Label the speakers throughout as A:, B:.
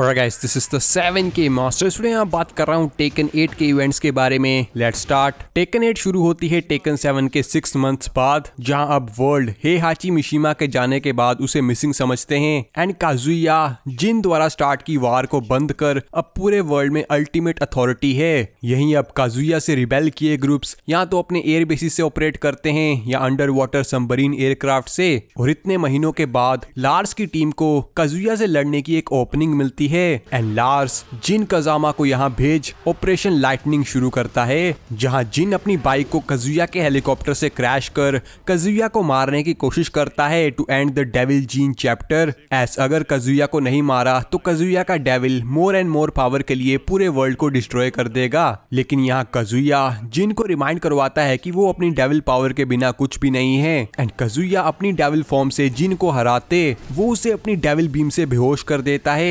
A: और guys this is the K master इसलिए यहाँ बात कर रहा हूँ टेकन एट के इवेंट्स के बारे में लेट स्टार्ट टेकन एट शुरू होती है टेकन सेवन के सिक्स मंथ्स बाद जहाँ अब वर्ल्ड हे हाची मिशीमा के जाने के बाद उसे मिसिंग समझते हैं एंड काजुया जिन द्वारा स्टार्ट की वार को बंद कर अब पूरे वर्ल्ड में अल्टीमेट अथॉरिटी है यही अब काजुया से रिबेल किए ग्रुप्स या तो अपने एयर बेसिस से ऑपरेट करते हैं या अंडर वाटर सम्बरीन एयरक्राफ्ट से और इतने महीनों के बाद लार्स की टीम को काजुया से लड़ने की एक ओपनिंग मिलती है एंड लार्स जिन कजामा को यहाँ भेज ऑपरेशन लाइटनिंग शुरू करता है जहाँ जिन अपनी बाइक को कजुया के हेलीकॉप्टर से क्रैश कर कजुया को मारने की कोशिश करता है to end the devil gene chapter एस अगर कजुया को नहीं मारा तो कजुया का devil more and more power के लिए पूरे वर्ल्ड को डिस्ट्रॉय कर देगा लेकिन यहाँ कजुया जिन को रिमाइंड करवाता है कि वो अपनी डेविल पावर के बिना कुछ भी नहीं है एंड कजुया अपनी डेविल फॉर्म से जिन को हराते वो उसे अपनी डेविल बीम से बेहोश कर देता है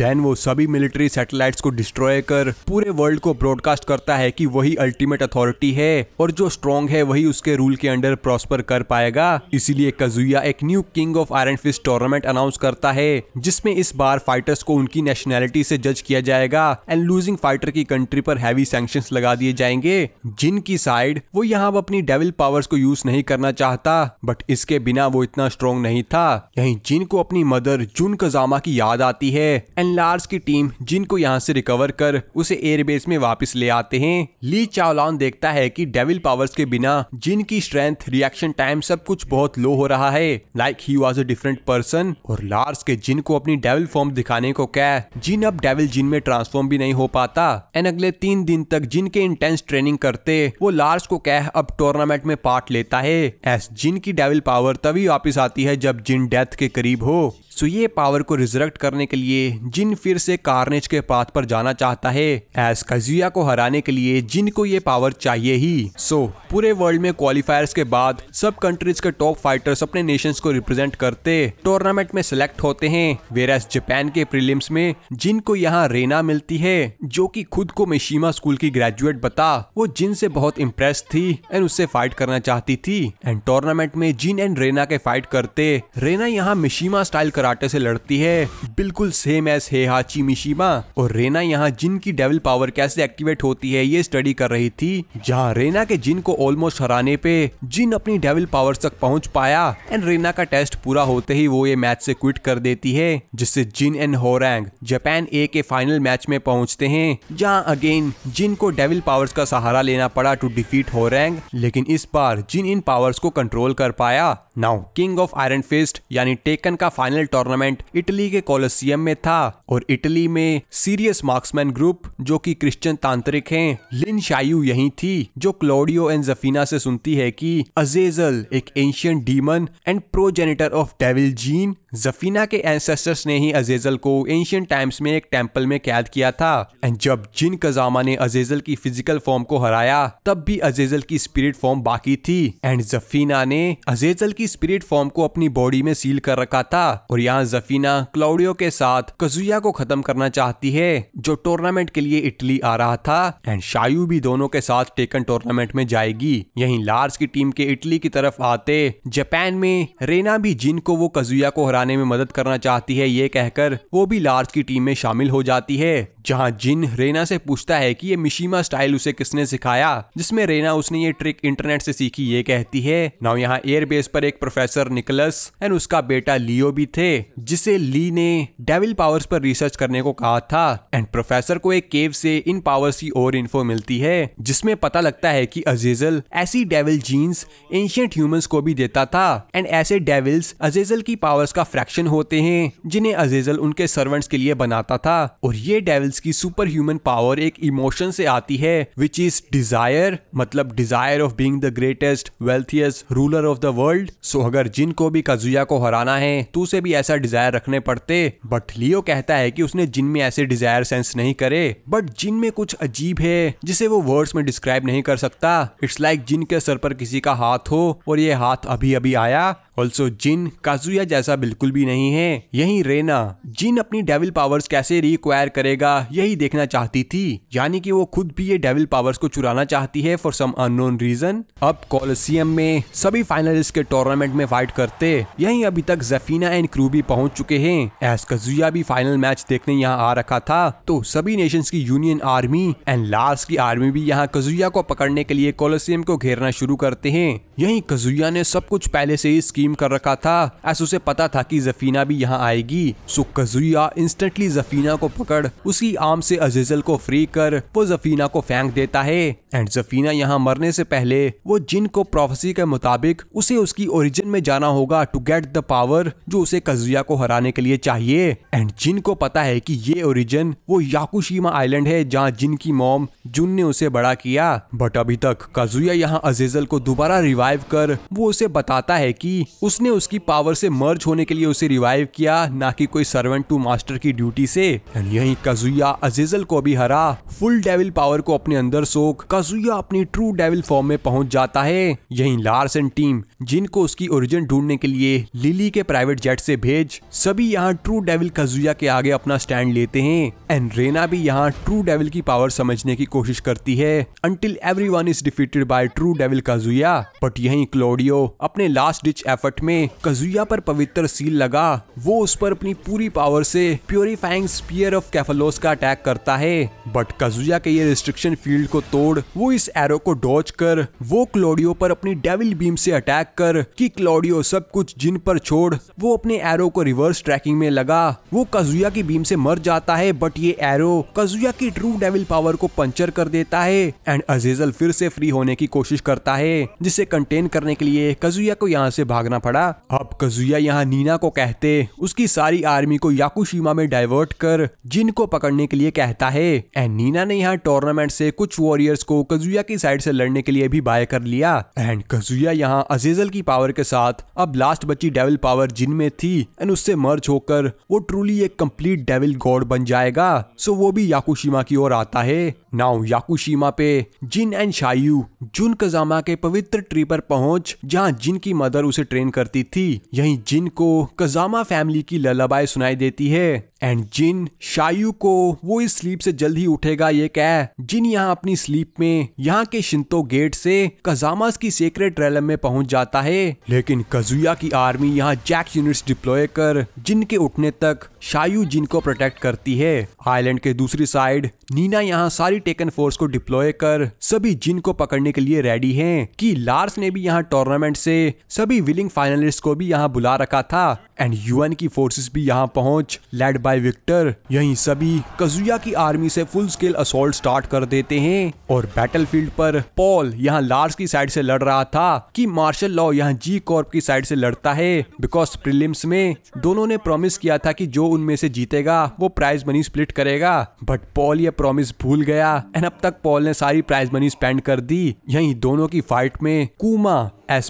A: द देन वो सभी मिलिट्री सैटेलाइट्स को डिस्ट्रॉय कर पूरे वर्ल्ड को ब्रॉडकास्ट करता है कि वही अल्टीमेट अथॉरिटी है और जो स्ट्रॉन्ग है वही उसके रूल के अंडर प्रॉस्पर कर पाएगा इसीलिए कजुया एक new King of Iron Fist Tournament announce करता है जिसमें इस बार फाइटर्स को उनकी नेशनैलिटी से जज किया जाएगा एंड लूजिंग फाइटर की कंट्री पर हैवी सैंक्शन लगा दिए जाएंगे जिनकी साइड वो यहाँ अपनी डेविल पावर्स को यूज नहीं करना चाहता बट इसके बिना वो इतना स्ट्रॉन्ग नहीं था यहीं जिन को अपनी मदर जुन कजामा की याद आती है एंड लार्स की टीम जिनको यहाँ से रिकवर कर उसे एयरबेस में वापस ले आते हैं ली चावलॉन देखता है कि डेविल पावर्स के बिना जिनकी स्ट्रेंथ रिएक्शन टाइम सब कुछ बहुत लो हो रहा है like he was a different person और लार्स के जिन को अपनी डेविल फॉर्म दिखाने को कह जिन अब डेविल जिन में ट्रांसफॉर्म भी नहीं हो पाता एंड अगले तीन दिन तक जिनके इंटेंस ट्रेनिंग करते वो लार्स को कह अब टूर्नामेंट में पार्ट लेता है एस जिन की डेविल पावर तभी वापिस आती है जब जिन डेथ के करीब हो सो ये पावर को रिजरेक्ट करने के लिए जिन फिर से कार्नेज के पाथ पर जाना चाहता है एस कजिया को हराने के लिए जिन को ये पावर चाहिए ही सो पूरे वर्ल्ड में क्वालिफायर्स के बाद सब कंट्रीज के टॉप फाइटर्स अपने नेशंस को रिप्रेजेंट करते टूर्नामेंट में सिलेक्ट होते हैं वेरस जापान के प्रीलिम्स में जिनको यहाँ रेना मिलती है जो कि खुद को मिशीमा स्कूल की ग्रेजुएट बता वो जिन से बहुत इम्प्रेस थी एंड उससे फाइट करना चाहती थी एंड टूर्नामेंट में जिन एंड रेना के फाइट करते रेना यहाँ मिशीमा स्टाइल कर कराटे से लड़ती है बिल्कुल सेम एज हाची मिशीमा और रेना यहाँ जिन की डेवल पावर कैसे एक्टिवेट होती है ये स्टडी कर रही थी जहाँ रेना के जिन को ऑलमोस्ट हराने पे जिन अपनी डेविल पावर तक पहुँच पाया एंड रेना का टेस्ट पूरा होते ही वो ये मैच से क्विट कर देती है जिससे जिन एंड होरैंग जापान ए के फाइनल मैच में पहुंचते हैं जहां अगेन जिन को डेविल पावर्स का सहारा लेना पड़ा टू डिफीट होरैंग लेकिन इस बार जिन इन पावर्स को कंट्रोल कर पाया now King of Iron Fist यानी टेकन का फाइनल टूर्नामेंट इटली के कोलोसियम में था और इटली में सीरियस मार्क्समैन ग्रुप जो कि क्रिश्चियन तांत्रिक हैं लिन शायु यही थी जो क्लोडियो एंड जफीना से सुनती है कि अजेजल एक ancient demon and progenitor of devil gene Zafina के एंसेस्टर्स ने ही अजेजल को एंशियंट टाइम्स में एक टेम्पल में कैद किया था एंड जब जिन कजामा ने अजेजल की फिजिकल फॉर्म को हराया तब भी अजेजल की स्पिरिट फॉर्म बाकी थी एंड जफीना ने अजेजल की स्पिरिट फॉर्म को अपनी बॉडी में सील कर रखा था और यहाँ जफीना क्लाउडियो के साथ कजुया को खत्म करना चाहती है जो टूर्नामेंट के लिए इटली आ रहा था एंड शायु भी दोनों के साथ टेकन टूर्नामेंट में जाएगी यही लार्स की टीम के इटली की तरफ आते जापान में रेना भी जिनको वो कजुया को हराने में मदद करना चाहती है ये कहकर वो भी लार्स की टीम में शामिल हो जाती है जहाँ जिन रेना से पूछता है कि ये मिशीमा स्टाइल उसे किसने सिखाया जिसमें रेना उसने ये ट्रिक इंटरनेट से सीखी ये कहती है नाउ यहाँ एयरबेस पर एक प्रोफेसर निकलस एंड उसका बेटा लियो भी थे जिसे ली ने डेविल पावर्स पर रिसर्च करने को कहा था एंड प्रोफेसर को एक केव से इन पावर्स की और इन्फो मिलती है जिसमें पता लगता है कि अजेजल ऐसी डेविल जीन्स एंशियंट ह्यूमंस को भी देता था एंड ऐसे डेविल्स अजेजल की पावर्स का फ्रैक्शन होते हैं जिन्हें अजेजल उनके सर्वेंट्स के लिए बनाता था और ये डेविल्स की सुपर ह्यूमन पावर एक इमोशन से आती है विच इज डिजायर मतलब desire of being the greatest wealthiest ruler of the world so अगर जिनको भी कजुया को हराना है तो उसे भी ऐसा डिजायर रखने पड़ते बट लियो कहता है कि उसने जिन में ऐसे डिजायर सेंस नहीं करे बट जिन में कुछ अजीब है जिसे वो वर्ड्स में डिस्क्राइब नहीं कर सकता इट्स लाइक like जिन के सर पर किसी का हाथ हो और ये हाथ अभी अभी आया ऑल्सो जिन काजुया जैसा बिल्कुल भी नहीं है यही रेना जिन अपनी डेविल पावर्स कैसे रिक्वायर करेगा यही देखना चाहती थी यानी कि वो खुद भी ये डेविल पावर्स को चुराना चाहती है फॉर सम अननोन रीजन अब कॉलोसियम में सभी फाइनलिस्ट के टूर्नामेंट में फाइट करते यही अभी तक जफीना एंड क्रू भी पहुंच चुके हैं एस कजुया भी फाइनल मैच देखने यहाँ आ रखा था तो सभी नेशंस की यूनियन आर्मी एंड लास्ट की आर्मी भी यहाँ कजुया को पकड़ने के लिए कोलोसियम को घेरना शुरू करते हैं यही कजुया ने सब कुछ पहले से ही स्कीम कर रखा था एस उसे पता था की जफीना भी यहाँ आएगी सो कजुया इंस्टेंटली जफीना को पकड़ उसकी आर्म से अजेजल को फ्री कर वो जफीना को फेंक देता है एंड जफीना यहाँ मरने से पहले वो जिन को प्रोफेसी के मुताबिक उसे उसकी ओरिजिन में जाना होगा टू गेट द पावर जो उसे कजुया काजुया को हराने के लिए चाहिए एंड जिन को पता है कि ये ओरिजिन वो याकुशीमा आइलैंड है जहाँ जिन की मोम जुन ने उसे बड़ा किया बट अभी तक काजुया यहाँ अजेजल को दोबारा रिवाइव कर वो उसे बताता है की उसने उसकी पावर से मर्ज होने के लिए उसे रिवाइव किया न की कोई सर्वेंट टू मास्टर की ड्यूटी से एंड यही काजुया अजेजल को भी हरा फुल डेविल पावर को अपने अंदर सोख काजुया अपनी ट्रू डेविल फॉर्म में पहुंच जाता है यही लार्स एंड टीम जिनको उसकी ओरिजिन ढूंढने के लिए लिली के प्राइवेट जेट से भेज हेज सभी यहाँ ट्रू डेविल कजुया के आगे अपना स्टैंड लेते हैं एंड रेना भी यहाँ ट्रू डेविल की पावर समझने की कोशिश करती है until every one is defeated by true devil Kazuya but यही क्लोडियो अपने लास्ट डिच एफर्ट में कजुया पर पवित्र सील लगा वो उस पर अपनी पूरी पावर से प्योरीफाइंग स्पियर ऑफ कैफलोस का अटैक करता है बट कजुया के ये रिस्ट्रिक्शन फील्ड को तोड़ वो इस एरो को डॉच कर वो क्लोडियो पर अपनी डेविल बीम से अटैक कर कि क्लोडियो सब कुछ जिन पर छोड़ वो अपने एरो को रिवर्स ट्रैकिंग में लगा वो कजुया की बीम से मर जाता है बट ये एरो कजुया की ट्रू डेविल पावर को पंचर कर देता है एंड अजेजल फिर से फ्री होने की कोशिश करता है जिसे कंटेन करने के लिए कजुया को यहाँ से भागना पड़ा अब कजुया यहाँ नीना को कहते उसकी सारी आर्मी को याकुशीमा में डाइवर्ट कर जिन को पकड़ने के लिए कहता है एंड नीना ने यहाँ टूर्नामेंट से कुछ वॉरियर्स को कजुया की साइड से लड़ने के लिए भी बाय कर लिया एंड कजुया यहाँ अजेजल की पावर के साथ अब लास्ट बची डेविल पावर जिन में थी एंड उससे मर्ज होकर वो ट्रूली एक कंप्लीट डेविल गॉड बन जाएगा सो वो भी याकुशीमा की ओर आता है नाउ याकुशीमा पे जिन एंड शायु जुन कजामा के पवित्र ट्री पर पहुंच जहाँ जिन की मदर उसे ट्रेन करती थी यही जिन को कजामा फैमिली की ललबाई सुनाई देती है एंड जिन शायु को वो इस स्लीप से जल्द ही उठेगा ये कह जिन यहाँ अपनी स्लीप में यहाँ के शिंतो गेट से कजामास की सेक्रेट रेलम में पहुंच जाता है लेकिन कजुया की आर्मी यहाँ जैक यूनिट्स डिप्लॉय कर जिनके उठने तक शायु जिन को प्रोटेक्ट करती है आइलैंड के दूसरी साइड नीना यहाँ सारी टेकन फोर्स को डिप्लॉय कर सभी जिन को पकड़ने के लिए रेडी हैं कि लार्स ने भी यहाँ टूर्नामेंट से सभी विलिंग फाइनलिस्ट को भी यहाँ बुला रखा था एंड यूएन की फोर्सेस भी यहाँ पहुंच लेड बाय विक्टर यहीं सभी कजुया की आर्मी से फुल स्केल असोल्ट स्टार्ट कर देते हैं और बैटल पर पॉल यहाँ लार्स की साइड से लड़ रहा था कि मार्शल लॉ यहाँ जी कॉर्प की साइड से लड़ता है बिकॉज प्रिलिम्स में दोनों ने प्रॉमिस किया था कि जो उनमें से जीतेगा वो प्राइज मनी स्प्लिट करेगा बट पॉल ये प्रॉमिस भूल गया एंड अब तक पॉल ने सारी प्राइज मनी स्पेंड कर दी यही दोनों की फाइट में कुमा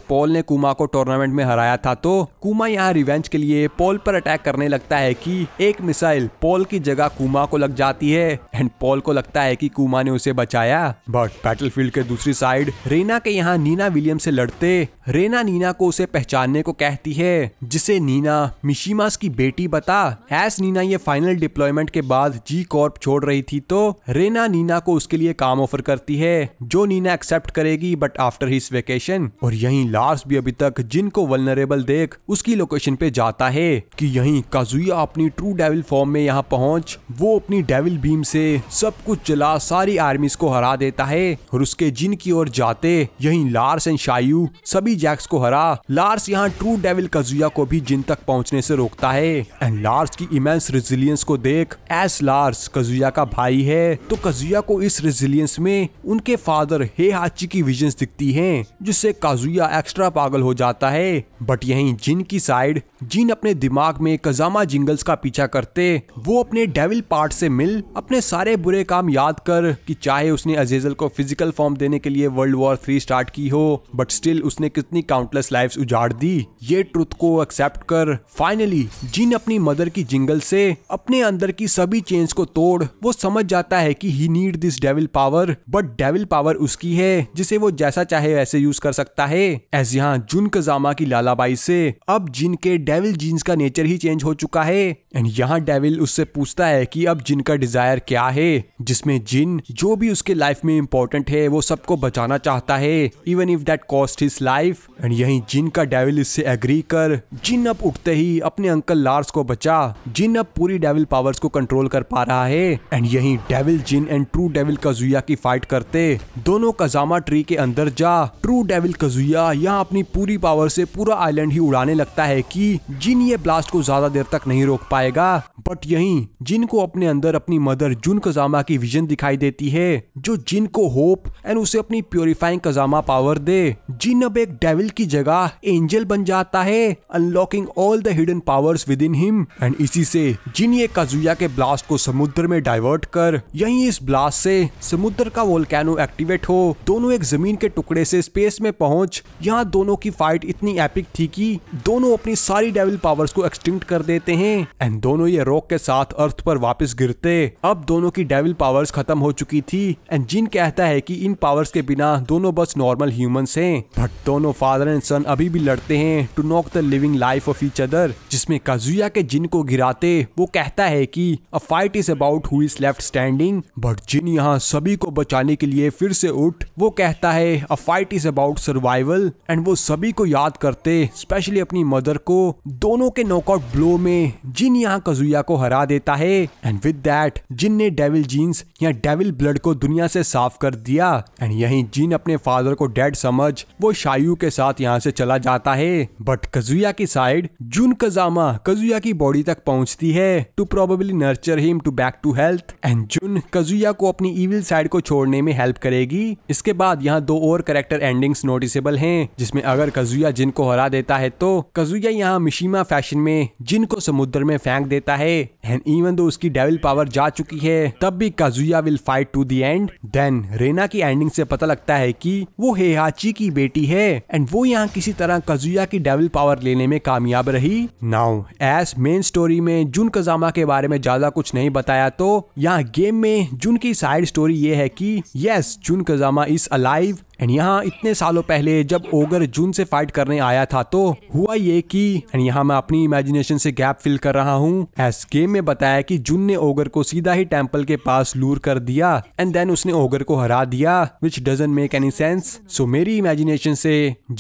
A: पॉल ने कुमा को टूर्नामेंट में हराया था तो कुमा यहाँ रिवेंज के लिए पॉल पर अटैक करने लगता है कि एक मिसाइल पॉल की जगह कुमा को लग जाती है एंड पॉल को लगता है कि कुमा ने उसे बचाया बट बैटल के दूसरी साइड रेना के यहाँ नीना विलियम से लड़ते रेना नीना को उसे पहचानने को कहती है जिसे नीना मिशीमास की बेटी बता एस नीना ये फाइनल डिप्लॉयमेंट के बाद जी कॉर्प छोड़ रही थी तो रेना नीना को उसके लिए काम ऑफर करती है जो नीना एक्सेप्ट करेगी बट आफ्टर हिस वेकेशन और यही यहीं लार्स भी अभी तक जिनको वलनरेबल देख उसकी लोकेशन पे जाता है कि यहीं काजुया अपनी ट्रू डेविल फॉर्म में यहाँ पहुँच वो अपनी डेविल भीम से सब कुछ चला सारी आर्मीज को हरा देता है और उसके जिन की ओर जाते यहीं लार्स एंड शायु सभी जैक्स को हरा लार्स यहाँ ट्रू डेविल काजुया को भी जिन तक पहुँचने से रोकता है एंड लार्स की इमेंस रेजिलियंस को देख एस लार्स कजुया का भाई है तो कजुया को इस रेजिलियंस में उनके फादर हे हाची की विजन दिखती है जिससे काजुया या एक्स्ट्रा पागल हो जाता है बट यहीं जिन की साइड जिन अपने दिमाग में कजामा जिंगल्स का पीछा करते वो अपने डेविल पार्ट से मिल अपने सारे बुरे काम याद कर कि चाहे उसने अजेजल को फिजिकल फॉर्म देने के लिए वर्ल्ड वॉर थ्री स्टार्ट की हो बट स्टिल उसने कितनी काउंटलेस लाइफ उजाड़ दी ये ट्रुथ को एक्सेप्ट कर फाइनली जिन अपनी मदर की जिंगल से अपने अंदर की सभी चेंज को तोड़ वो समझ जाता है कि he need this devil power but devil power उसकी है जिसे वो जैसा चाहे वैसे यूज कर सकता है गए यहाँ जुन कजामा की लालाबाई से अब जिन के डेविल जीन्स का नेचर ही चेंज हो चुका है एंड यहाँ डेविल उससे पूछता है कि अब जिन का डिजायर क्या है जिसमें जिन जो भी उसके लाइफ में इम्पोर्टेंट है वो सबको बचाना चाहता है even if that cost his life and यही जिन का डेविल इससे एग्री कर जिन अब उठते ही अपने अंकल लार्स को बचा जिन अब पूरी डेविल पावर्स को कंट्रोल कर पा रहा है एंड यही devil Jin and true devil Kazuya की फाइट करते दोनों कजामा ट्री के अंदर जा ट्रू डेविल कजुया दिया यहाँ अपनी पूरी पावर से पूरा आइलैंड ही उड़ाने लगता है कि जिन ये ब्लास्ट को ज्यादा देर तक नहीं रोक पाएगा बट यही जिन को अपने अंदर अपनी मदर जुन कजामा की विजन दिखाई देती है जो जिन को होप एंड उसे अपनी प्योरिफाइंग कजामा पावर दे जिन अब एक डेविल की जगह एंजल बन जाता है unlocking all the hidden powers within him and इसी से जिन ये काजुया के ब्लास्ट को समुद्र में डाइवर्ट कर यही इस ब्लास्ट से समुद्र का वोल्केनो एक्टिवेट हो दोनों एक जमीन के टुकड़े से स्पेस में पहुंच यहाँ दोनों की फाइट इतनी एपिक थी कि दोनों अपनी सारी डेविल पावर्स को एक्सटिंक्ट कर देते हैं एंड दोनों ये रॉक के साथ अर्थ पर वापस गिरते अब दोनों की डेविल पावर्स खत्म हो चुकी थी एंड जिन कहता है कि इन पावर्स के बिना दोनों बस नॉर्मल ह्यूमंस हैं बट दोनों फादर एंड सन अभी भी लड़ते हैं to knock the living life of each other जिसमे काजुया के जिन को गिराते वो कहता है की a fight is about who is left standing but Jin यहाँ सभी को बचाने के लिए फिर से उठ वो कहता है a fight is about survival level and वो सभी को याद करते स्पेशली अपनी मदर को दोनों के नॉकआउट ब्लो में जिन यहाँ कजुया को हरा देता है एंड विद दैट जिन ने डेविल जीन्स या डेविल ब्लड को दुनिया से साफ कर दिया एंड यही जिन अपने फादर को डेड समझ वो शायु के साथ यहाँ से चला जाता है बट कजुया की साइड जून कजामा कजुया की बॉडी तक पहुंचती है to probably nurture him to back to health and Jun Kazuya को अपनी इविल साइड को छोड़ने में हेल्प करेगी इसके बाद यहाँ दो और करेक्टर एंडिंग्स नोटिसेबल हैं जिसमें अगर कजुया जिन को हरा देता है तो कजुया यहाँ मिशीमा फैशन में जिन को समुद्र में फेंक देता है एंड इवन दो उसकी डेविल पावर जा चुकी है तब भी Kazuya will fight to the end then Reina की एंडिंग से पता लगता है कि वो हेहाची की बेटी है एंड वो यहाँ किसी तरह कजुया की डेविल पावर लेने में कामयाब रही नाउ एस मेन स्टोरी में जुन कजामा के बारे में ज्यादा कुछ नहीं बताया तो यहाँ गेम में जुन की साइड स्टोरी ये है कि yes Jun Kazama is alive and यहाँ इतने सालों पहले जब ओगर जून से फाइट करने आया था तो हुआ ये कि एंड यहाँ मैं अपनी इमेजिनेशन से गैप फिल कर रहा हूँ एस गेम में बताया कि जून ने ओगर को सीधा ही टेम्पल के पास लूर कर दिया एंड देन उसने ओगर को हरा दिया which doesn't make any sense so मेरी इमेजिनेशन से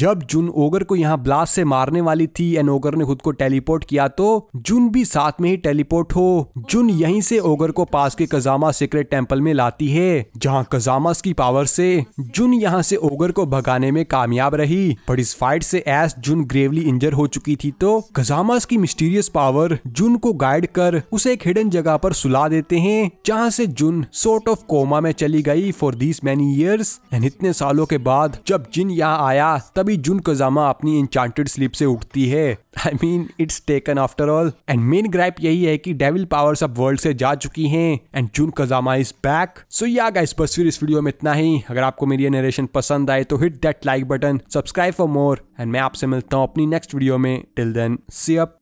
A: जब जून ओगर को यहाँ ब्लास्ट से मारने वाली थी एंड ओगर ने खुद को टेलीपोर्ट किया तो जून भी साथ में ही टेलीपोर्ट हो जून यहीं से ओगर को पास के कजामा सीक्रेट टेम्पल में लाती है जहाँ कजामास की पावर से जून यहाँ से ओगर को भगाने में कामयाब रही पर इस फाइट से एस जून ग्रेवली इंजर हो चुकी थी तो गजामास की मिस्टीरियस पावर जुन को गाइड कर उसे एक हिडन जगह पर सुला देते हैं जहाँ से जुन सोर्ट ऑफ कोमा में चली गई for these many years and इतने सालों के बाद जब जिन यहाँ आया तभी जुन कजामा अपनी इंचांटेड स्लीप से उठती है I mean it's Tekken after all and main gripe यही है कि डेविल पावर्स अब वर्ल्ड से जा चुकी हैं and Jun Kazama is back so yeah guys बस फिर इस वीडियो में इतना ही अगर आपको मेरी नरेशन पसंद आए तो hit that like button subscribe for more and मैं आपसे मिलता हूँ अपनी नेक्स्ट वीडियो में टिल देन सी अप